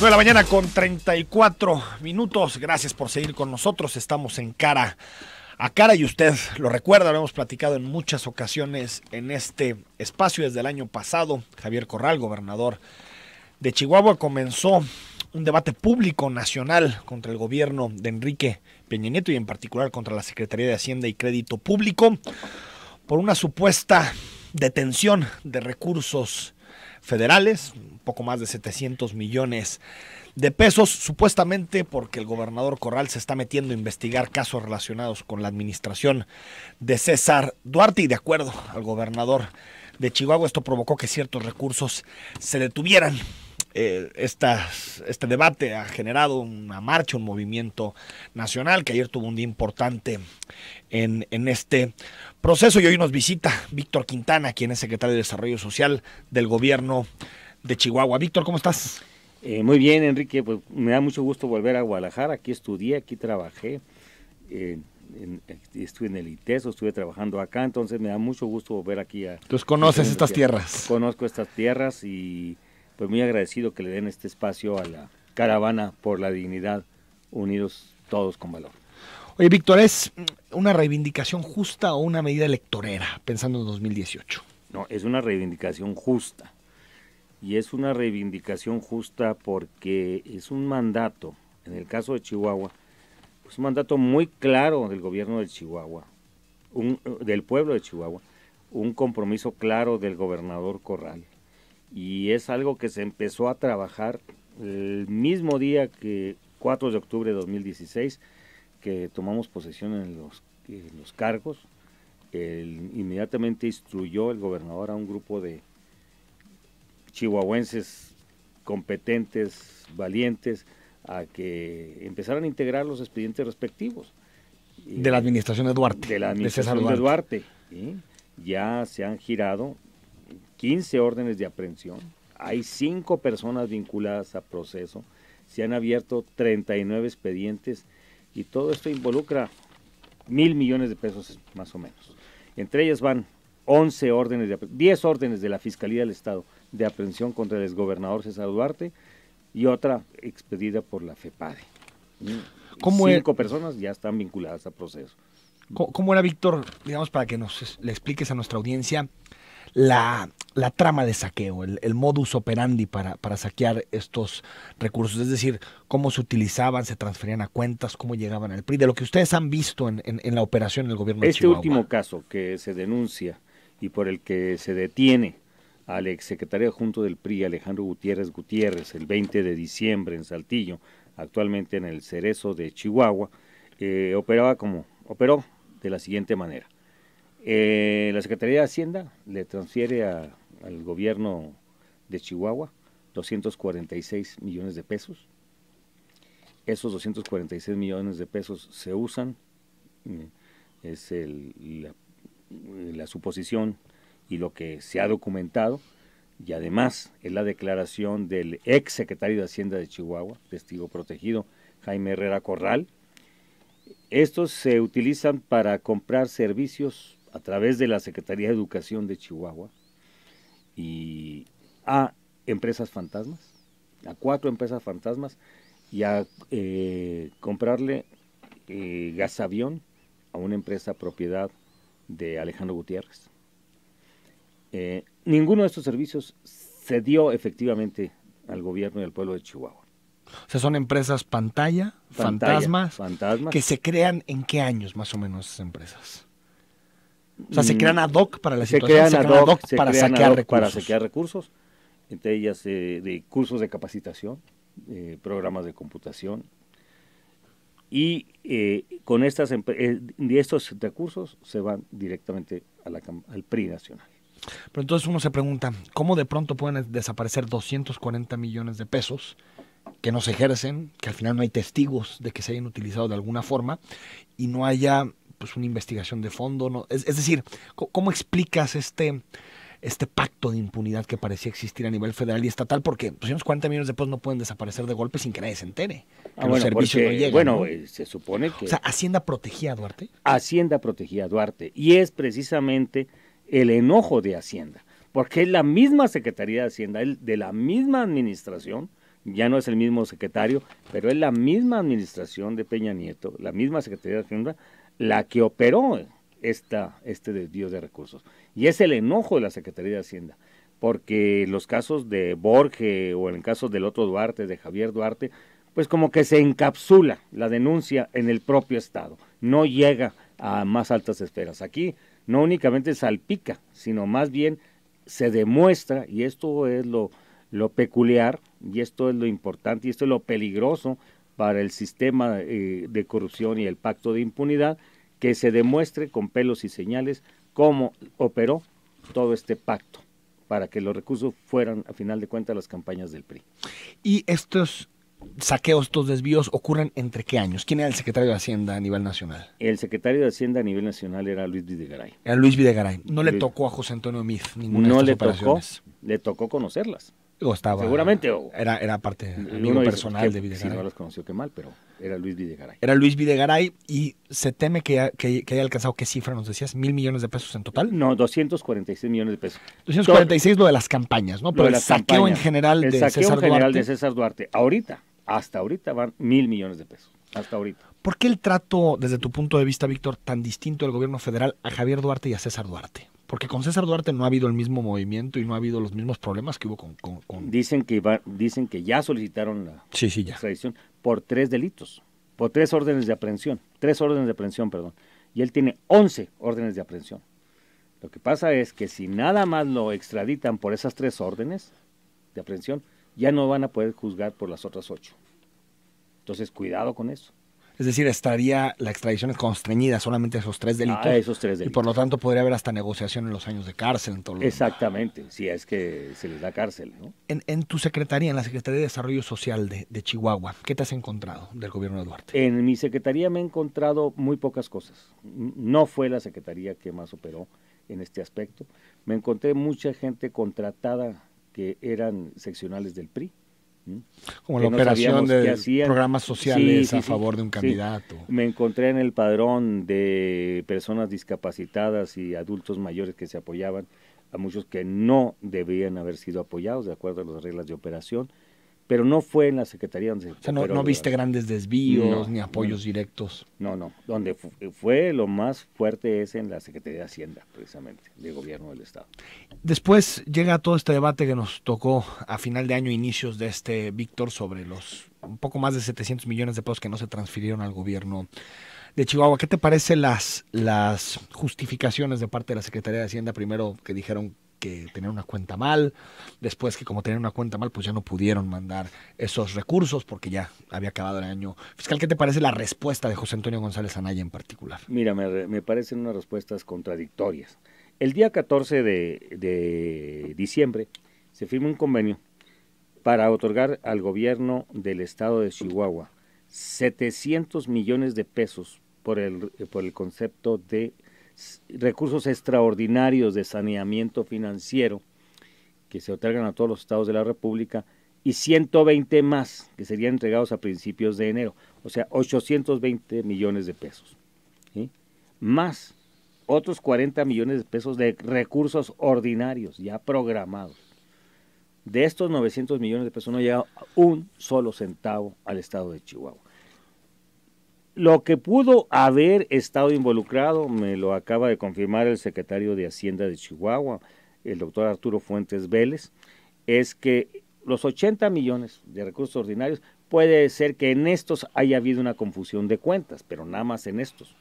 9 de la mañana con 34 minutos. Gracias por seguir con nosotros. Estamos en cara a cara y usted lo recuerda, lo hemos platicado en muchas ocasiones en este espacio desde el año pasado. Javier Corral, gobernador de Chihuahua, comenzó un debate público nacional contra el gobierno de Enrique Peña Nieto y en particular contra la Secretaría de Hacienda y Crédito Público por una supuesta detención de recursos federales, un poco más de 700 millones de pesos, supuestamente porque el gobernador Corral se está metiendo a investigar casos relacionados con la administración de César Duarte y de acuerdo al gobernador de Chihuahua, esto provocó que ciertos recursos se detuvieran eh, este debate ha generado una marcha, un movimiento nacional que ayer tuvo un día importante en, este proceso y hoy nos visita Víctor Quintana, quien es secretario de Desarrollo Social del gobierno de Chihuahua. Víctor, ¿cómo estás? Eh, muy bien, Enrique, pues me da mucho gusto volver a Guadalajara, aquí estudié, aquí trabajé. Eh, estuve en el ITESO, estuve trabajando acá, entonces me da mucho gusto volver aquí a... Entonces conoces estas tierras. Conozco estas tierras y pues muy agradecido que le den este espacio a la caravana por la dignidad, unidos todos con valor. Oye, Víctor, ¿es una reivindicación justa o una medida electorera, pensando en 2018? No, es una reivindicación justa. Y es una reivindicación justa porque es un mandato, en el caso de Chihuahua, es un mandato muy claro del gobierno de Chihuahua, del pueblo de Chihuahua, un compromiso claro del gobernador Corral, y es algo que se empezó a trabajar el mismo día que 4 de octubre de 2016, que tomamos posesión en los, los cargos. inmediatamente instruyó el gobernador a un grupo de chihuahuenses competentes, valientes, a que empezaran a integrar los expedientes respectivos. De la administración de Duarte. De la administración de, Duarte. Ya se han girado 15 órdenes de aprehensión, hay 5 personas vinculadas a proceso, se han abierto 39 expedientes y todo esto involucra mil millones de pesos más o menos. Entre ellas van 11 órdenes, de, 10 órdenes de la Fiscalía del Estado de aprehensión contra el exgobernador César Duarte y otra expedida por la FEPADE. Cinco personas ya están vinculadas a proceso. ¿Cómo, era, Víctor, digamos, para que nos le expliques a nuestra audiencia la la trama de saqueo, el, modus operandi para, para, saquear estos recursos, es decir, cómo se utilizaban, se transferían a cuentas, cómo llegaban al PRI, de lo que ustedes han visto en, la operación del gobierno este de Este último caso que se denuncia y por el que se detiene al exsecretario adjunto del PRI, Alejandro Gutiérrez Gutiérrez, el 20 de diciembre en Saltillo, actualmente en el Cerezo de Chihuahua, eh, operaba como, operó de la siguiente manera. Eh, la Secretaría de Hacienda le transfiere a al gobierno de Chihuahua 246 millones de pesos. Esos 246 millones de pesos se usan, mm, es la, la suposición y lo que se ha documentado, y además es la declaración del ex secretario de Hacienda de Chihuahua, testigo protegido, Jaime Herrera Corral. Estos se utilizan para comprar servicios a través de la Secretaría de Educación de Chihuahua, y a empresas fantasmas, a cuatro empresas fantasmas y a eh, comprarle eh, gasavión a una empresa propiedad de Alejandro Gutiérrez. Eh, ninguno de estos servicios se dio efectivamente al gobierno y al pueblo de Chihuahua. O sea, son empresas pantalla, fantasmas, fantasmas, que se crean en qué años más o menos esas empresas. O sea, se mm. crean ad hoc para la situación, se crean para, saquear recursos. Entre ellas, eh, de cursos de capacitación, eh, programas de computación. Y eh, con estas, de estos recursos se van directamente al PRI nacional. Pero entonces uno se pregunta, ¿cómo de pronto pueden desaparecer 240 millones de pesos que no se ejercen, que al final no hay testigos de que se hayan utilizado de alguna forma y no haya pues, una investigación de fondo. ¿no? Es, decir, ¿cómo explicas este, este pacto de impunidad que parecía existir a nivel federal y estatal? Porque pues, unos 40 millones de pesos no pueden desaparecer de golpe sin que nadie se entere. Que ah, los no llegan, Bueno, eh, se supone que. O sea, Hacienda protegía a Duarte. Hacienda protegía a Duarte. Y es precisamente el enojo de Hacienda. Porque es la misma Secretaría de Hacienda, de la misma administración, ya no es el mismo secretario, pero es la misma administración de Peña Nieto, la misma Secretaría de Hacienda, la que operó esta, este desvío de recursos. Y es el enojo de la Secretaría de Hacienda, porque los casos de Borges o en el caso del otro Duarte, de Javier Duarte, pues como que se encapsula la denuncia en el propio Estado, no llega a más altas esferas. Aquí no únicamente salpica, sino más bien se demuestra, y esto es lo, lo peculiar, y esto es lo importante, y esto es lo peligroso para el sistema eh, de corrupción y el pacto de impunidad, que se demuestre con pelos y señales cómo operó todo este pacto para que los recursos fueran, a final de cuentas, las campañas del PRI. Y estos saqueos, estos desvíos ocurren entre qué años? ¿Quién era el secretario de Hacienda a nivel nacional? El secretario de Hacienda a nivel nacional era Luis Videgaray. Era Luis Videgaray. No le tocó a José Antonio Miz ninguna no de le Tocó, le tocó conocerlas. Seguramente. era, era parte, personal de Videgaray. no los conoció, qué mal, pero era Luis Videgaray. Era Luis Videgaray y se teme que, haya alcanzado, ¿qué cifra nos decías? ¿Mil millones de pesos en total? No, 246 millones de pesos. 246 lo de las campañas, ¿no? Pero el saqueo en general de César Duarte. el saqueo en general de César Duarte. Ahorita, hasta ahorita van mil millones de pesos. Hasta ahorita. ¿Por qué el trato, desde tu punto de vista, Víctor, tan distinto del gobierno federal a Javier Duarte y a César Duarte? Porque con César Duarte no ha habido el mismo movimiento y no ha habido los mismos problemas que hubo con... Dicen, que dicen que ya solicitaron la extradición por tres delitos, por tres órdenes de aprehensión, tres órdenes de aprehensión, perdón. Y él tiene 11 órdenes de aprehensión. Lo que pasa es que si nada más lo extraditan por esas tres órdenes de aprehensión, ya no van a poder juzgar por las otras ocho. Entonces, cuidado con eso. Es decir, estaría la extradición constreñida solamente a esos tres ah, delitos. esos tres Y por lo tanto podría haber hasta negociación en los años de cárcel. En todo lo Exactamente, si es que se les da cárcel. ¿no? En, tu secretaría, en la Secretaría de Desarrollo Social de, de Chihuahua, ¿qué te has encontrado del gobierno de Duarte? En mi secretaría me he encontrado muy pocas cosas. No fue la secretaría que más operó en este aspecto. Me encontré mucha gente contratada que eran seccionales del PRI como la operación de programas sociales a favor de un candidato. Me encontré en el padrón de personas discapacitadas y adultos mayores que se apoyaban a muchos que no debían haber sido apoyados de acuerdo a las reglas de operación pero no fue en la Secretaría donde... O sea, no, viste grandes desvíos ni apoyos directos. No, no, donde fue lo más fuerte es en la Secretaría de Hacienda, precisamente, de Gobierno del Estado. Después llega todo este debate que nos tocó a final de año, inicios de este Víctor, sobre los un poco más de 700 millones de pesos que no se transfirieron al gobierno de Chihuahua. ¿Qué te parece las, las justificaciones de parte de la Secretaría de Hacienda? Primero que dijeron que tener una cuenta mal, después que como tener una cuenta mal, pues ya no pudieron mandar esos recursos porque ya había acabado el año fiscal. ¿Qué te parece la respuesta de José Antonio González Anaya en particular? Mira, me, parecen unas respuestas contradictorias. El día 14 de, diciembre se firmó un convenio para otorgar al gobierno del estado de Chihuahua 700 millones de pesos por el, por el concepto de recursos extraordinarios de saneamiento financiero que se otorgan a todos los estados de la República y 120 más que serían entregados a principios de enero, o sea, 820 millones de pesos. Más otros 40 millones de pesos de recursos ordinarios ya programados. De estos 900 millones de pesos no llega un solo centavo al estado de Chihuahua. Lo que pudo haber estado involucrado me lo acaba de confirmar el secretario de Hacienda de Chihuahua, el doctor Arturo Fuentes Vélez, es que los 80 millones de recursos ordinarios puede ser que en estos haya habido una confusión de cuentas, pero nada más en estos,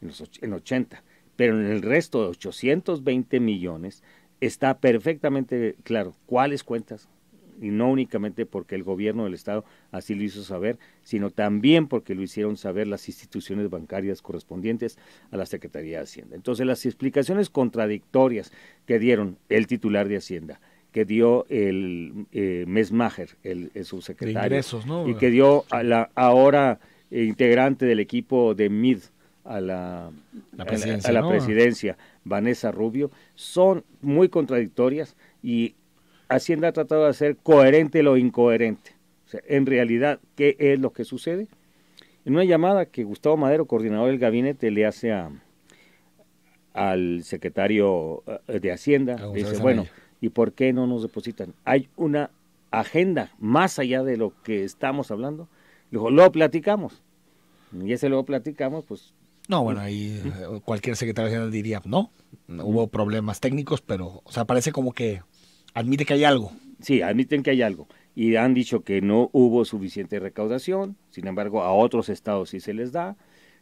en, los, 80. Pero en el resto de 820 millones está perfectamente claro cuáles cuentas y no únicamente porque el gobierno del Estado así lo hizo saber, sino también porque lo hicieron saber las instituciones bancarias correspondientes a la Secretaría de Hacienda. Entonces, las explicaciones contradictorias que dieron el titular de Hacienda, que dio el eh, Mesmacher, el, subsecretario, ingresos, ¿no? y que dio a la ahora integrante del equipo de MID, a la, presidencia Vanessa Rubio, son muy contradictorias y Hacienda ha tratado de hacer coherente lo incoherente. O sea, en realidad, ¿qué es lo que sucede? En una llamada que Gustavo Madero, coordinador del gabinete, le hace al secretario eh, de Hacienda, dice, bueno, ¿y por qué no nos depositan? Hay una agenda más allá de lo que estamos hablando. Le dijo, lo platicamos. Y ese lo platicamos, pues no, bueno, ahí eh, cualquier secretario de Hacienda diría, no, hubo problemas técnicos, pero, o sea, parece como que Admite que hay algo. Sí, admiten que hay algo. Y han dicho que no hubo suficiente recaudación, sin embargo, a otros estados sí se les da.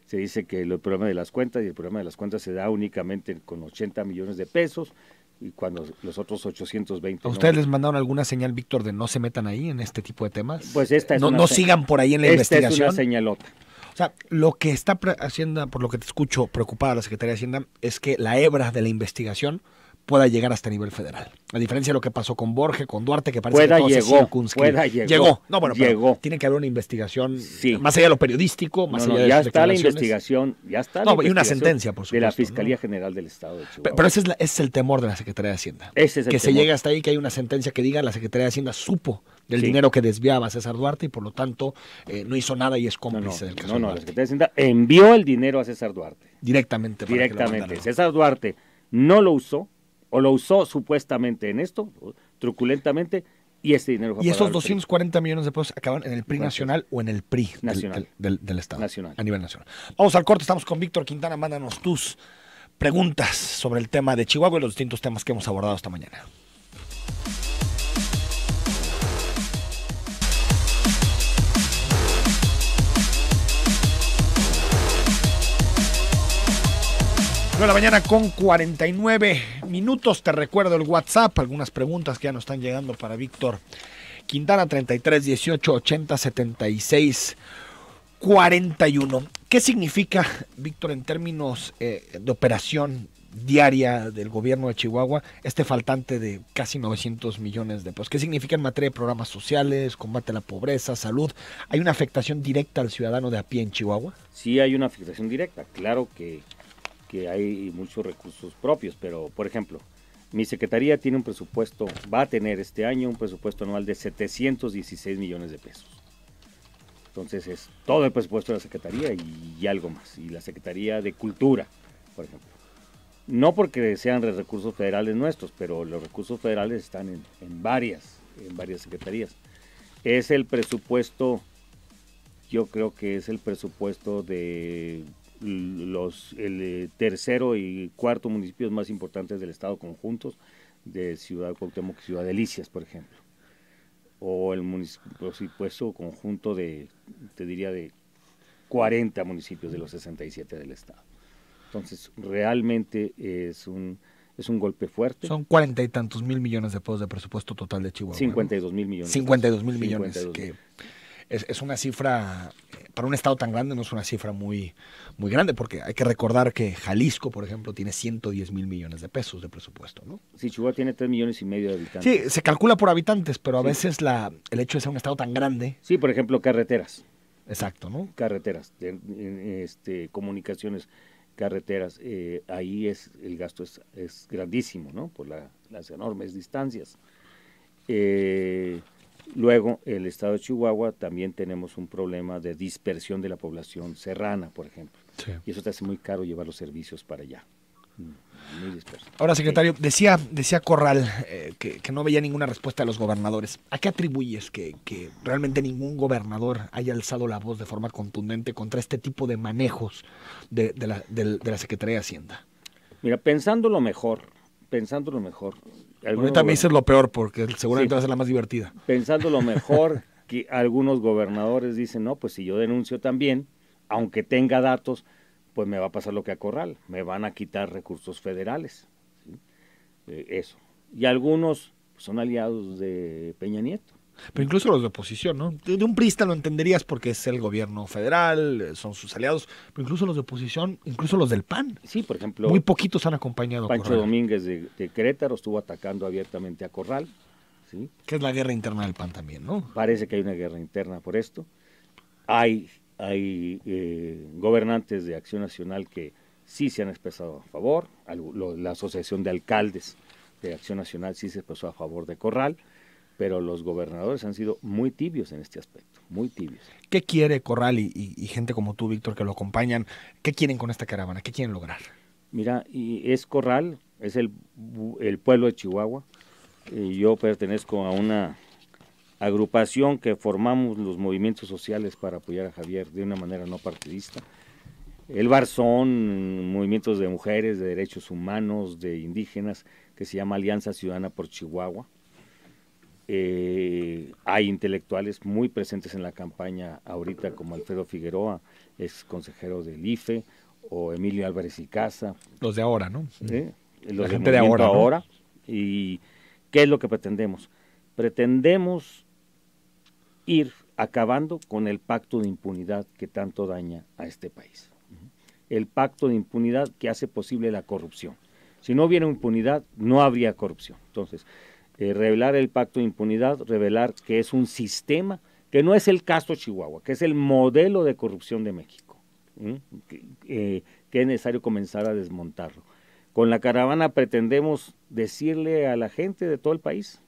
Se dice que el problema de las cuentas y el problema de las cuentas se da únicamente con 80 millones de pesos y cuando los otros 820. ¿A ustedes les mandaron alguna señal, Víctor, de no se metan ahí en este tipo de temas? Pues esta no, no sigan por ahí en la esta investigación. Es una señalota. O sea, lo que está Hacienda, por lo que te escucho preocupada la Secretaría de Hacienda, es que la hebra de la investigación pueda llegar hasta nivel federal. A diferencia de lo que pasó con Borges, con Duarte, que parece Pueda que llegó, llegó. No, bueno, tiene que haber una investigación más allá de lo periodístico, más allá Ya está la investigación, ya está la y una sentencia, por supuesto. De la Fiscalía General del Estado de Pero, ese, es el temor de la Secretaría de Hacienda. que se llegue hasta ahí, que hay una sentencia que diga la Secretaría de Hacienda supo del dinero que desviaba César Duarte y por lo tanto eh, no hizo nada y es cómplice del caso. No, no, la Secretaría de Hacienda envió el dinero a César Duarte. Directamente. Directamente. César Duarte no lo usó, o lo usó supuestamente en esto, truculentamente, y ese dinero Y esos 240 millones de pesos acaban en el PRI nacional o en el PRI Del, Estado. A nivel nacional. Vamos al corte, estamos con Víctor Quintana, mándanos tus preguntas sobre el tema de Chihuahua y los distintos temas que hemos abordado esta mañana. la mañana con 49 minutos. Te recuerdo el WhatsApp, algunas preguntas que ya nos están llegando para Víctor. Quintana 33 18 80 76 41. ¿Qué significa, Víctor, en términos eh, de operación diaria del gobierno de Chihuahua este faltante de casi 900 millones de pesos? ¿Qué significa en materia de programas sociales, combate a la pobreza, salud? ¿Hay una afectación directa al ciudadano de a pie en Chihuahua? Sí, hay una afectación directa. Claro que que hay muchos recursos propios, pero por ejemplo, mi secretaría tiene un presupuesto, va a tener este año un presupuesto anual de 716 millones de pesos. Entonces es todo el presupuesto de la secretaría y, algo más. Y la secretaría de cultura, por ejemplo. No porque sean recursos federales nuestros, pero los recursos federales están en varias, en varias secretarías. Es el presupuesto, yo creo que es el presupuesto de los, el eh, tercero y cuarto municipios más importantes del estado conjuntos de Ciudad Cuauhtémoc y Ciudad Delicias, por ejemplo. O el municipio, conjunto de, te diría, de 40 municipios de los 67 del estado. Entonces, realmente es un, es un golpe fuerte. Son cuarenta y tantos mil millones de pesos de presupuesto total de Chihuahua. 52 mil millones. 52 mil millones. que es, una cifra para un estado tan grande no es una cifra muy, muy grande, porque hay que recordar que Jalisco, por ejemplo, tiene 110 mil millones de pesos de presupuesto, ¿no? Sí, Chihuahua tiene 3 millones y medio de habitantes. Sí, se calcula por habitantes, pero a veces la, el hecho de ser un estado tan grande... Sí, por ejemplo, carreteras. Exacto, ¿no? Carreteras, este, comunicaciones, carreteras. Eh, ahí es el gasto es, grandísimo, ¿no? Por las enormes distancias. Eh, Luego, el estado de Chihuahua también tenemos un problema de dispersión de la población serrana, por ejemplo. Y eso te hace muy caro llevar los servicios para allá. Mm, muy disperso. Ahora, secretario, decía, decía Corral eh, que, no veía ninguna respuesta de los gobernadores. ¿A qué atribuyes que, realmente ningún gobernador haya alzado la voz de forma contundente contra este tipo de manejos de, la, de la Secretaría de Hacienda? Mira, pensando lo mejor, Pensando lo mejor. Ahorita me dices lo peor porque seguramente va a ser la más divertida. Pensando lo mejor, que algunos gobernadores dicen, no, pues si yo denuncio también, aunque tenga datos, pues me va a pasar lo que a Corral, me van a quitar recursos federales. Eh, eso. Y algunos son aliados de Peña Nieto pero incluso los de oposición, ¿no? De un prista lo entenderías porque es el gobierno federal, eh, son sus aliados, pero incluso los de oposición, incluso los del PAN. Sí, por ejemplo. Muy poquitos han acompañado a Corral. Domínguez de, Querétaro estuvo atacando abiertamente a Corral, ¿sí? Que es la guerra interna del PAN también, ¿no? Parece que hay una guerra interna por esto. Hay, hay eh, gobernantes de Acción Nacional que sí se han expresado a favor, la Asociación de Alcaldes de Acción Nacional sí se expresó a favor de Corral pero los gobernadores han sido muy tibios en este aspecto, muy tibios. ¿Qué quiere Corral y, gente como tú, Víctor, que lo acompañan? ¿Qué quieren con esta caravana? ¿Qué quieren lograr? Mira, es Corral, es el, el pueblo de Chihuahua. Y yo pertenezco a una agrupación que formamos los movimientos sociales para apoyar a Javier de una manera no partidista. El Barzón, movimientos de mujeres, de derechos humanos, de indígenas, que se llama Alianza Ciudadana por Chihuahua eh, hay intelectuales muy presentes en la campaña ahorita, como Alfredo Figueroa, ex consejero del IFE, o Emilio Álvarez y Casa. Los de ahora, ¿no? la gente de ahora. ¿Y qué es lo que pretendemos? Pretendemos ir acabando con el pacto de impunidad que tanto daña a este país. El pacto de impunidad que hace posible la corrupción. Si no hubiera impunidad, no habría corrupción. Entonces, eh, revelar el pacto de impunidad, revelar que es un sistema, que no es el caso Chihuahua, que es el modelo de corrupción de México, eh, que, es necesario comenzar a desmontarlo. Con la caravana pretendemos decirle a la gente de todo el país,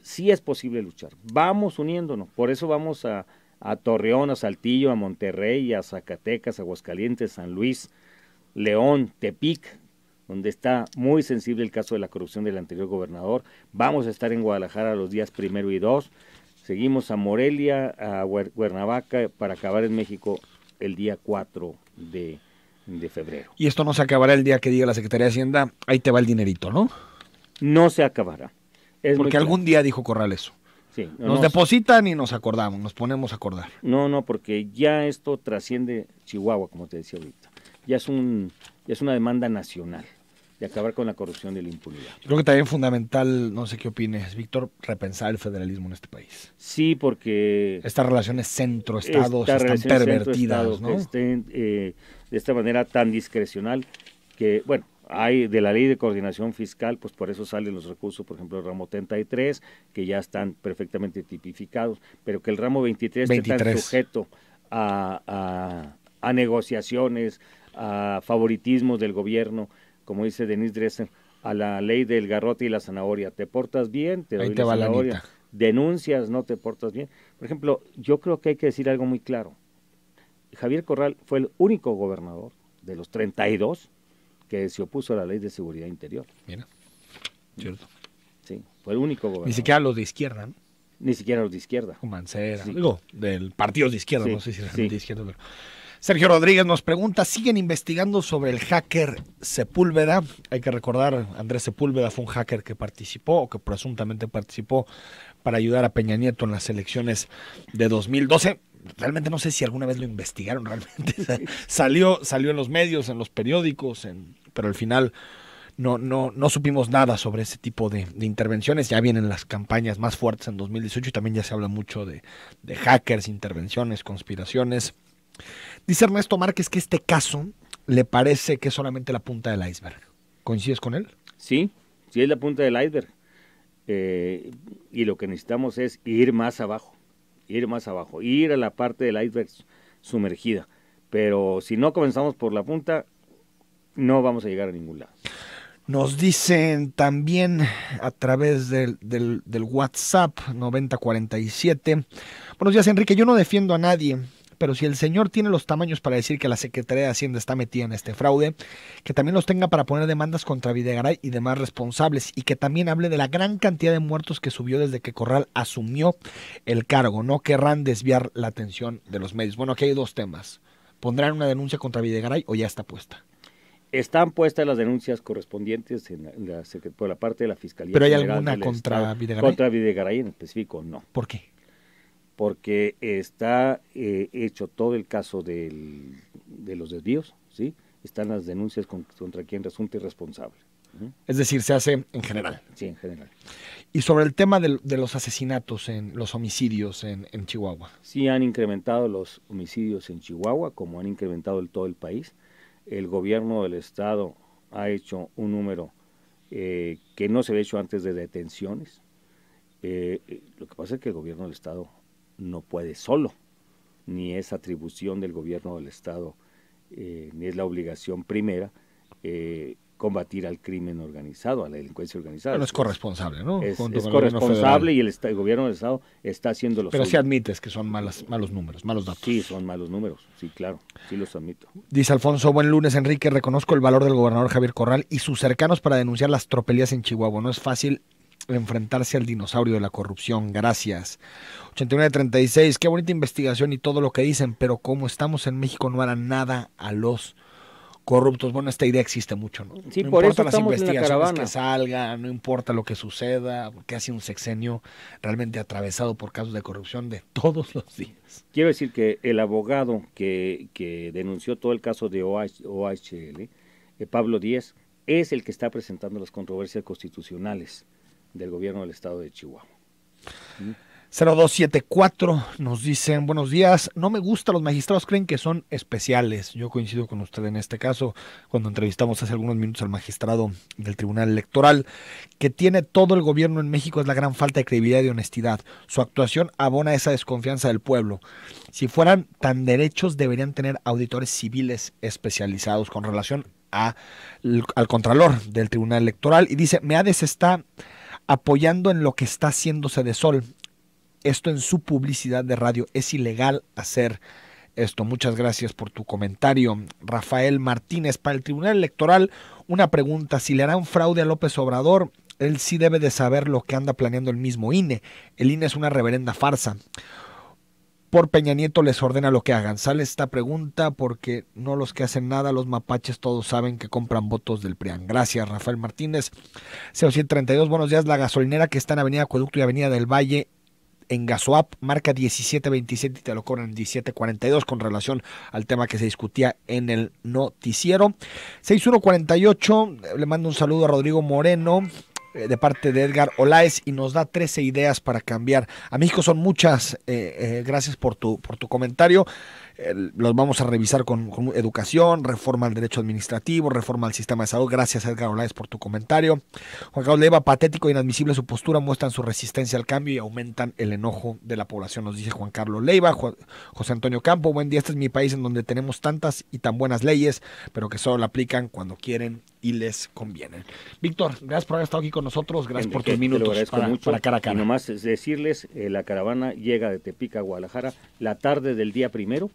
sí es posible luchar, vamos uniéndonos, por eso vamos a, a Torreón, a Saltillo, a Monterrey, a Zacatecas, a Aguascalientes, San Luis, León, Tepic, donde está muy sensible el caso de la corrupción del anterior gobernador. Vamos a estar en Guadalajara los días primero y dos. Seguimos a Morelia, a Guernavaca para acabar en México el día 4 de, febrero. Y esto no se acabará el día que diga la Secretaría de Hacienda, ahí te va el dinerito, ¿no? No se acabará. Es Porque algún día dijo Corral eso. nos depositan y nos acordamos, nos ponemos a acordar. No, no, porque ya esto trasciende Chihuahua, como te decía ahorita. Ya es un, es una demanda nacional de acabar con la corrupción y la impunidad. Creo que también fundamental, no sé qué opines, Víctor, repensar el federalismo en este país. Sí, porque... Estas relaciones centro estados están pervertidas, ¿no? Eh, de esta manera tan discrecional que, bueno, hay de la ley de coordinación fiscal, pues por eso salen los recursos, por ejemplo, el ramo 33, que ya están perfectamente tipificados, pero que el ramo 23, está sujeto a negociaciones, a favoritismos del gobierno, como dice Denise Dresen, a la ley del garrote y la zanahoria. Te portas bien, te doy la zanahoria. Denuncias, no te portas bien. Por ejemplo, yo creo que hay que decir algo muy claro. Javier Corral fue el único gobernador de los 32 que se opuso a la ley de seguridad interior. Mira, cierto. Sí, fue el único gobernador. Ni siquiera los de izquierda, Ni siquiera los de izquierda. Mancera, del partido de izquierda, no sé si de izquierda, pero... Sergio Rodríguez nos pregunta, ¿siguen investigando sobre el hacker Sepúlveda? Hay que recordar, Andrés Sepúlveda fue un hacker que participó o que presuntamente participó para ayudar a Peña Nieto en las elecciones de 2012. Realmente no sé si alguna vez lo investigaron realmente. salió, salió en los medios, en los periódicos, en, pero al final no, no, no supimos nada sobre ese tipo de, intervenciones. Ya vienen las campañas más fuertes en 2018 y también ya se habla mucho de hackers, intervenciones, conspiraciones. Dice Ernesto Márquez que este caso le parece que es solamente la punta del iceberg. ¿Coincides con él? Sí, sí es la punta del iceberg. Eh, y lo que necesitamos es ir más abajo, ir más abajo, ir a la parte del iceberg sumergida. Pero si no comenzamos por la punta, no vamos a llegar a ningún lado. Nos dicen también a través del, del, del WhatsApp 9047. Buenos días, Enrique. Yo no defiendo a nadie pero si el señor tiene los tamaños para decir que la Secretaría de Hacienda está metida en este fraude, que también los tenga para poner demandas contra Videgaray y demás responsables, y que también hable de la gran cantidad de muertos que subió desde que Corral asumió el cargo. No querrán desviar la atención de los medios. Bueno, aquí hay dos temas. ¿Pondrán una denuncia contra Videgaray o ya está puesta? Están puestas las denuncias correspondientes en por la parte de la Fiscalía. ¿Pero hay alguna contra Videgaray? Contra Videgaray en específico, no. ¿Por qué? porque está eh, hecho todo el caso de los desvíos, ¿sí? están las denuncias contra quien resulta irresponsable. Es decir, se hace en general. Sí, en general. Y sobre el tema de, los asesinatos, en los homicidios en, Chihuahua. Sí, han incrementado los homicidios en Chihuahua, como han incrementado en todo el país. El gobierno del estado ha hecho un número eh, que no se había hecho antes de detenciones. Eh, lo que pasa es que el gobierno del estado no puede solo, ni es atribución del gobierno del Estado, eh, ni es la obligación primera eh, combatir al crimen organizado, a la delincuencia organizada. Pero es corresponsable, ¿no? Es, corresponsable y el, gobierno del Estado está haciendo los. Pero si admites que son malas, malos números, malos datos. Sí, son malos números, sí, claro, sí los admito. Dice Alfonso, buen lunes, Enrique, reconozco el valor del gobernador Javier Corral y sus cercanos para denunciar las tropelías en Chihuahua. No es fácil enfrentarse al dinosaurio de la corrupción. Gracias. 8936, qué bonita investigación y todo lo que dicen, pero como estamos en México no harán nada a los corruptos. Bueno, esta idea existe mucho, ¿no? no importa las investigaciones que salgan, no importa lo que suceda, porque ha sido un sexenio realmente atravesado por casos de corrupción de todos los días. Quiero decir que el abogado que, denunció todo el caso de OHL, eh, Pablo Díez, es el que está presentando las controversias constitucionales del gobierno del estado de Chihuahua. ¿Mm? 0274 nos dicen, buenos días, no me gusta, los magistrados creen que son especiales. Yo coincido con usted en este caso, cuando entrevistamos hace algunos minutos al magistrado del Tribunal Electoral, que tiene todo el gobierno en México es la gran falta de credibilidad y honestidad. Su actuación abona esa desconfianza del pueblo. Si fueran tan derechos, deberían tener auditores civiles especializados con relación a, al Contralor del Tribunal Electoral. Y dice, Meades está apoyando en lo que está haciéndose de sol esto en su publicidad de radio. Es ilegal hacer esto. Muchas gracias por tu comentario. Rafael Martínez, para el Tribunal Electoral, una pregunta. Si le harán fraude a López Obrador, él sí debe de saber lo que anda planeando el mismo INE. El INE es una reverenda farsa. Por Peña Nieto les ordena lo que hagan. Sale esta pregunta porque no los que hacen nada, los mapaches todos saben que compran votos del PRIAN. Gracias, Rafael Martínez. 0732, buenos días. La gasolinera que está en Avenida Acueducto y Avenida del Valle en Gasoap marca 1727 y te lo cobran 1742 con relación al tema que se discutía en el noticiero. 6148, le mando un saludo a Rodrigo Moreno eh, de parte de Edgar Olaes y nos da 13 ideas para cambiar. A México son muchas, eh, eh, gracias por tu, por tu comentario los vamos a revisar con, educación, reforma al derecho administrativo, reforma al sistema de salud. Gracias, Edgar Olaez, por tu comentario. Juan Carlos Leiva, patético e inadmisible su postura, muestran su resistencia al cambio y aumentan el enojo de la población, nos dice Juan Carlos Leiva. José Antonio Campo, buen día, este es mi país en donde tenemos tantas y tan buenas leyes, pero que solo la aplican cuando quieren y les conviene. Víctor, gracias por haber estado aquí con nosotros, gracias por tus minutos para, mucho. cara Y nomás decirles, eh, la caravana llega de Tepic a Guadalajara la tarde del día primero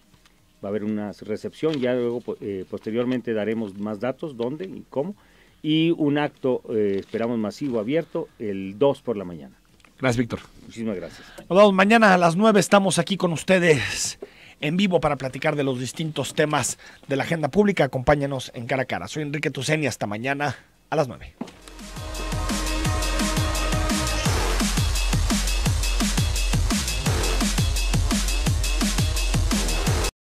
va a haber una recepción, ya luego eh, posteriormente daremos más datos, dónde y cómo, y un acto, eh, esperamos, masivo, abierto, el 2 por la mañana. Gracias, Víctor. Muchísimas gracias. Nos vemos mañana a las 9, estamos aquí con ustedes en vivo para platicar de los distintos temas de la agenda pública. Acompáñanos en cara a cara. Soy Enrique Tuceni, hasta mañana a las 9.